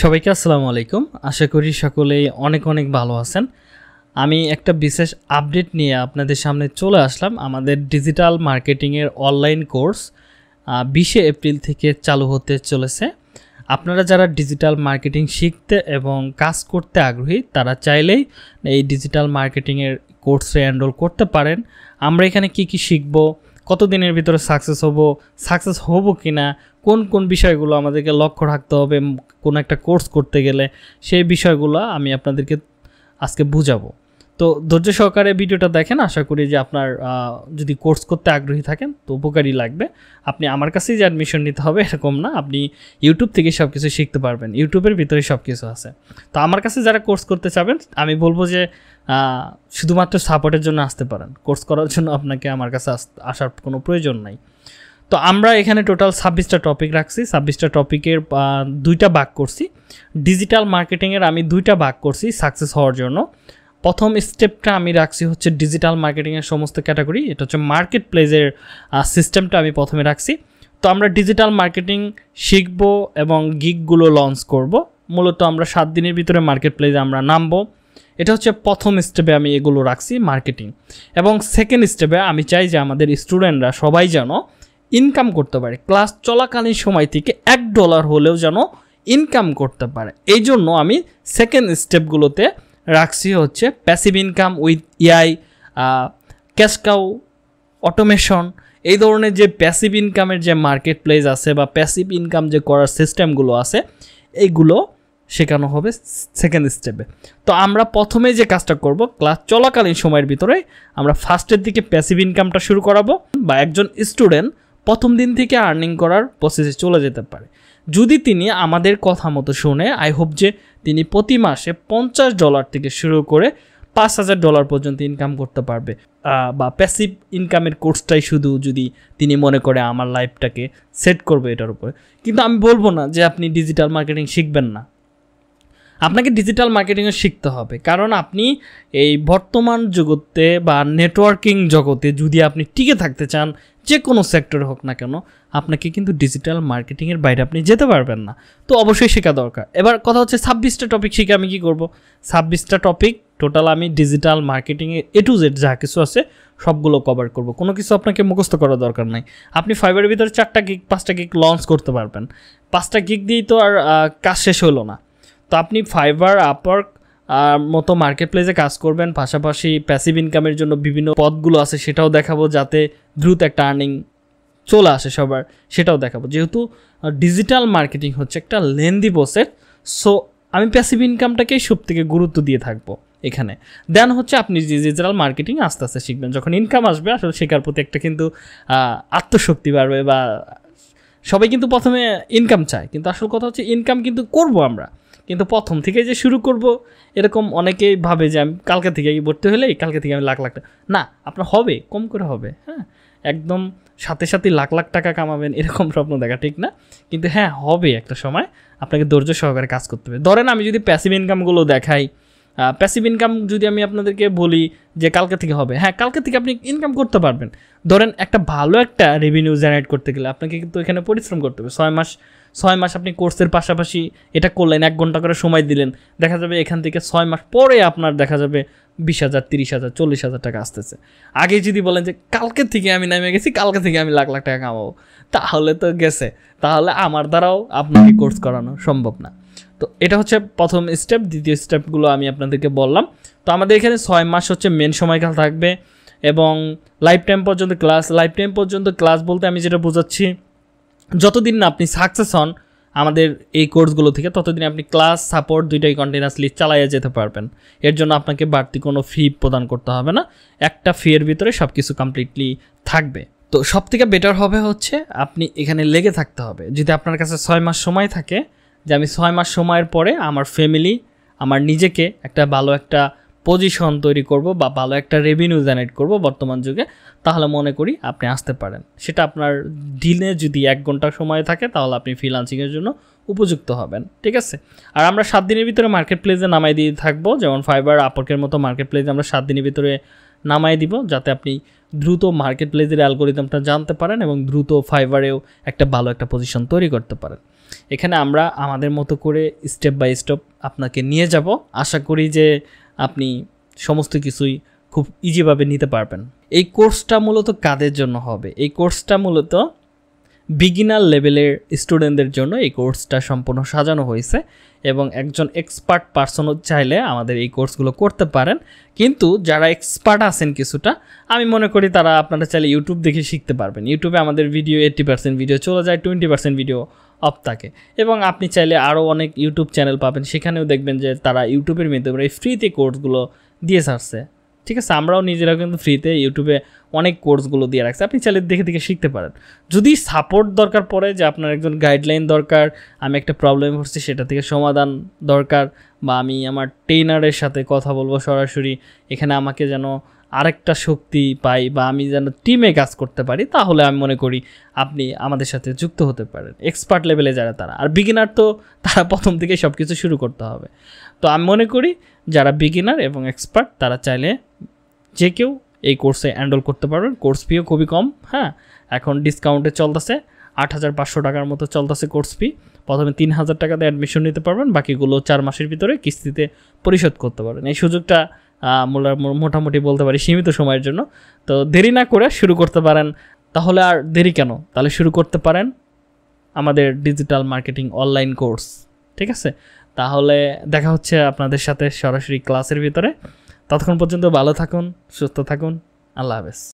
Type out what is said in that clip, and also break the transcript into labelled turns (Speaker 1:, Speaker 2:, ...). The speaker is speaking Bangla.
Speaker 1: সবাইকে আসসালামু আলাইকুম আশা করি সকলেই অনেক অনেক ভালো আছেন আমি একটা বিশেষ আপডেট নিয়ে আপনাদের সামনে চলে আসলাম আমাদের ডিজিটাল মার্কেটিংয়ের অনলাইন কোর্স বিশে এপ্রিল থেকে চালু হতে চলেছে আপনারা যারা ডিজিটাল মার্কেটিং শিখতে এবং কাজ করতে আগ্রহী তারা চাইলেই এই ডিজিটাল মার্কেটিংয়ের কোর্সে এনরোল করতে পারেন আমরা এখানে কি কি শিখবো কতদিনের ভিতরে সাকসেস হব সাকসেস হব কি না কোন কোন বিষয়গুলো আমাদেরকে লক্ষ্য রাখতে হবে কোনো একটা কোর্স করতে গেলে সেই বিষয়গুলো আমি আপনাদেরকে আজকে বুঝাবো তো ধৈর্য সহকারে ভিডিওটা দেখেন আশা করি যে আপনার যদি কোর্স করতে আগ্রহী থাকেন তো উপকারী লাগবে আপনি আমার কাছেই যে অ্যাডমিশন নিতে হবে এরকম না আপনি ইউটিউব থেকে সব কিছু শিখতে পারবেন ইউটিউবের ভিতরে সব কিছু আছে তো আমার কাছে যারা কোর্স করতে চাবেন আমি বলবো যে শুধুমাত্র সাপোর্টের জন্য আসতে পারেন কোর্স করার জন্য আপনাকে আমার কাছে আসার কোনো প্রয়োজন নাই তো আমরা এখানে টোটাল ছাব্বিশটা টপিক রাখছি ছাব্বিশটা টপিকের দুইটা ভাগ করছি ডিজিটাল মার্কেটিংয়ের আমি দুইটা ভাগ করছি সাকসেস হওয়ার জন্য প্রথম স্টেপটা আমি রাখছি হচ্ছে ডিজিটাল মার্কেটিংয়ের সমস্ত ক্যাটাগরি এটা হচ্ছে মার্কেট প্লেসের সিস্টেমটা আমি প্রথমে রাখছি তো আমরা ডিজিটাল মার্কেটিং শিখব এবং গিকগুলো লঞ্চ করব মূলত আমরা সাত দিনের ভিতরে মার্কেট প্লেসে আমরা নামবো এটা হচ্ছে প্রথম স্টেপে আমি এগুলো রাখছি মার্কেটিং এবং সেকেন্ড স্টেপে আমি চাই যে আমাদের স্টুডেন্টরা সবাই যেন ইনকাম করতে পারে ক্লাস চলাকালীন সময় থেকে এক ডলার হলেও যেন ইনকাম করতে পারে এই জন্য আমি সেকেন্ড স্টেপগুলোতে রাখছি হচ্ছে passive income with AI cash cow automation এই ধরনের যে প্যাসিভ ইনকামের যে মার্কেট প্লেস আছে বা প্যাসিভ ইনকাম যে করার সিস্টেমগুলো আছে এইগুলো শেখানো হবে সেকেন্ড স্টেপে তো আমরা প্রথমে যে কাজটা করব ক্লাস চলাকালীন সময়ের ভিতরে আমরা ফার্স্টের দিকে প্যাসিভ ইনকামটা শুরু করাবো বা একজন স্টুডেন্ট প্রথম দিন থেকে আর্নিং করার প্রসেসে চলে যেতে পারে যদি তিনি আমাদের কথা মতো শুনে আই হোপ যে তিনি প্রতি মাসে পঞ্চাশ ডলার থেকে শুরু করে পাঁচ হাজার ডলার পর্যন্ত ইনকাম করতে পারবে বা প্যাসিভ ইনকামের কোর্সটাই শুধু যদি তিনি মনে করে আমার লাইফটাকে সেট করবে এটার উপরে কিন্তু আমি বলবো না যে আপনি ডিজিটাল মার্কেটিং শিখবেন না আপনাকে ডিজিটাল মার্কেটিংও শিখতে হবে কারণ আপনি এই বর্তমান জগতে বা নেটওয়ার্কিং জগতে যদি আপনি টিকে থাকতে চান যে কোনো সেক্টরে হোক না কেন আপনাকে কিন্তু ডিজিটাল মার্কেটিংয়ের বাইরে আপনি যেতে পারবেন না তো অবশ্যই শেখা দরকার এবার কথা হচ্ছে ছাব্বিশটা টপিক শিখে আমি কী করবো ছাব্বিশটা টপিক টোটাল আমি ডিজিটাল মার্কেটিংয়ে এ টু জেড যা কিছু আছে সবগুলো কভার করব কোনো কিছু আপনাকে মুখস্থ করা দরকার নাই আপনি ফাইবারের ভিতরে চারটা গিক পাঁচটা গিক লঞ্চ করতে পারবেন পাঁচটা গিক দিয়েই তো আর কাজ শেষ হলো না তো আপনি ফাইবার আপার মতো মার্কেট প্লেসে কাজ করবেন পাশাপাশি প্যাসিভ ইনকামের জন্য বিভিন্ন পদগুলো আছে সেটাও দেখাবো যাতে দ্রুত একটা আর্নিং চলে আসে সবার সেটাও দেখাবো যেহেতু ডিজিটাল মার্কেটিং হচ্ছে একটা লেন্দি প্রসেস সো আমি প্যাসিভ ইনকামটাকেই সব থেকে গুরুত্ব দিয়ে থাকবো এখানে দেন হচ্ছে আপনি ডিজিটাল মার্কেটিং আস্তে আস্তে শিখবেন যখন ইনকাম আসবে আসলে শেখার প্রতি একটা কিন্তু আত্মশক্তি বাড়বে বা সবাই কিন্তু প্রথমে ইনকাম চায় কিন্তু আসল কথা হচ্ছে ইনকাম কিন্তু করব আমরা কিন্তু প্রথম থেকে যে শুরু করব এরকম অনেকেই ভাবে যে আমি কালকে থেকে ভর্তি হলেই কালকে থেকে আমি লাখ লাখ না আপনার হবে কম করে হবে হ্যাঁ একদম সাথে সাথে লাখ লাখ টাকা কামাবেন এরকম স্বপ্ন দেখা ঠিক না কিন্তু হ্যাঁ হবে একটা সময় আপনাকে ধৈর্য সহকারে কাজ করতে হবে ধরেন আমি যদি প্যাসিভ ইনকামগুলো দেখাই প্যাসিভ ইনকাম যদি আমি আপনাদেরকে বলি যে কালকে থেকে হবে হ্যাঁ কালকে থেকে আপনি ইনকাম করতে পারবেন ধরেন একটা ভালো একটা রেভিনিউ জেনারেট করতে গেলে আপনাকে কিন্তু এখানে পরিশ্রম করতে হবে ছয় মাস ছয় মাস আপনি কোর্সের পাশাপাশি এটা করলেন এক ঘন্টা করে সময় দিলেন দেখা যাবে এখান থেকে ছয় মাস পরে আপনার দেখা যাবে বিশ হাজার তিরিশ হাজার চল্লিশ হাজার টাকা আসতেছে আগে যদি বলেন যে কালকে থেকে আমি নামে গেছি কালকে থেকে আমি লাখ লাখ টাকা কামাবো তাহলে তো গেছে তাহলে আমার দ্বারাও আপনাকে কোর্স করানো সম্ভব না তো এটা হচ্ছে প্রথম স্টেপ দ্বিতীয় স্টেপগুলো আমি আপনাদেরকে বললাম তো আমাদের এখানে ছয় মাস হচ্ছে মেন সময়কাল থাকবে এবং লাইফ টাইম পর্যন্ত ক্লাস লাইফ টাইম পর্যন্ত ক্লাস বলতে আমি যেটা বোঝাচ্ছি যতদিন না আপনি সাকসেস হন আমাদের এই কোর্সগুলো থেকে ততদিন আপনি ক্লাস সাপোর্ট দুইটাই কন্টিনিউসলি চালাইয়া যেতে পারবেন এর জন্য আপনাকে বাড়তি কোনো ফি প্রদান করতে হবে না একটা ফি এর ভিতরে সব কিছু কমপ্লিটলি থাকবে তো সব থেকে বেটার হবে হচ্ছে আপনি এখানে লেগে থাকতে হবে যদি আপনার কাছে ছয় মাস সময় থাকে যে আমি ছয় মাস সময়ের পরে আমার ফ্যামিলি আমার নিজেকে একটা ভালো একটা পজিশন তৈরি করব বা ভালো একটা রেভিনিউ জেনারেট করব বর্তমান যুগে তাহলে মনে করি আপনি আসতে পারেন সেটা আপনার দিনে যদি এক ঘন্টা সময় থাকে তাহলে আপনি ফ্রিলান্সিংয়ের জন্য উপযুক্ত হবেন ঠিক আছে আর আমরা সাত দিনের ভিতরে মার্কেট প্লেসে নামাই দিয়ে থাকবো যেমন ফাইবার আপকের মতো মার্কেট প্লেসে আমরা সাত দিনের ভিতরে নামাই দিব যাতে আপনি দ্রুত মার্কেট প্লেসের অ্যালগোরিদমটা জানতে পারেন এবং দ্রুত ফাইবারেও একটা ভালো একটা পজিশন তৈরি করতে পারেন এখানে আমরা আমাদের মতো করে স্টেপ বাই স্টেপ আপনাকে নিয়ে যাব আশা করি যে আপনি সমস্ত কিছুই খুব ইজিভাবে নিতে পারবেন এই কোর্সটা মূলত কাদের জন্য হবে এই কোর্সটা মূলত বিগিনার লেভেলের স্টুডেন্টদের জন্য এই কোর্সটা সম্পূর্ণ সাজানো হয়েছে এবং একজন এক্সপার্ট পার্সনও চাইলে আমাদের এই কোর্সগুলো করতে পারেন কিন্তু যারা এক্সপার্ট আছেন কিছুটা আমি মনে করি তারা আপনারা চাইলে ইউটিউব দেখে শিখতে পারবেন ইউটিউবে আমাদের ভিডিও এইট্টি পার্সেন্ট ভিডিও চলে যায় টোয়েন্টি পার্সেন্ট ভিডিও অফ থাকে এবং আপনি চাইলে আরও অনেক ইউটিউব চ্যানেল পাবেন সেখানেও দেখবেন যে তারা ইউটিউবের মাধ্যমে ফ্রিতে কোর্সগুলো দিয়ে ছাড়ছে ঠিক আছে আমরাও নিজেরা কিন্তু ফ্রিতে ইউটিউবে অনেক কোর্সগুলো দিয়ে রাখছে আপনি চাইলে দেখে দেখে শিখতে পারেন যদি সাপোর্ট দরকার পড়ে যে আপনার একজন গাইডলাইন দরকার আমি একটা প্রবলেম করছি সেটা থেকে সমাধান দরকার বা আমি আমার ট্রেনারের সাথে কথা বলবো সরাসরি এখানে আমাকে যেন আরেকটা শক্তি পাই বা আমি যেন টিমে কাজ করতে পারি তাহলে আমি মনে করি আপনি আমাদের সাথে যুক্ত হতে পারেন এক্সপার্ট লেভেলে যারা তারা আর বিগিনার তো তারা প্রথম থেকে সব কিছু শুরু করতে হবে তো আমি মনে করি যারা বিগিনার এবং এক্সপার্ট তারা চাইলে যে কেউ এই কোর্সে অ্যান্ডল করতে পারবেন কোর্স ফিও খুবই কম হ্যাঁ এখন ডিসকাউন্টে চলতেছে আট হাজার পাঁচশো টাকার মতো চলতেছে কোর্স ফি প্রথমে তিন হাজার টাকাতে অ্যাডমিশন নিতে পারবেন বাকিগুলো চার মাসের ভিতরে কিস্তিতে পরিশোধ করতে পারবেন এই সুযোগটা আমরা মোটামুটি বলতে পারি সীমিত সময়ের জন্য তো দেরি না করে শুরু করতে পারেন তাহলে আর দেরি কেন তাহলে শুরু করতে পারেন আমাদের ডিজিটাল মার্কেটিং অনলাইন কোর্স ঠিক আছে তাহলে দেখা হচ্ছে আপনাদের সাথে সরাসরি ক্লাসের ভিতরে ততক্ষণ পর্যন্ত ভালো থাকুন সুস্থ থাকুন আল্লাহ হাফেজ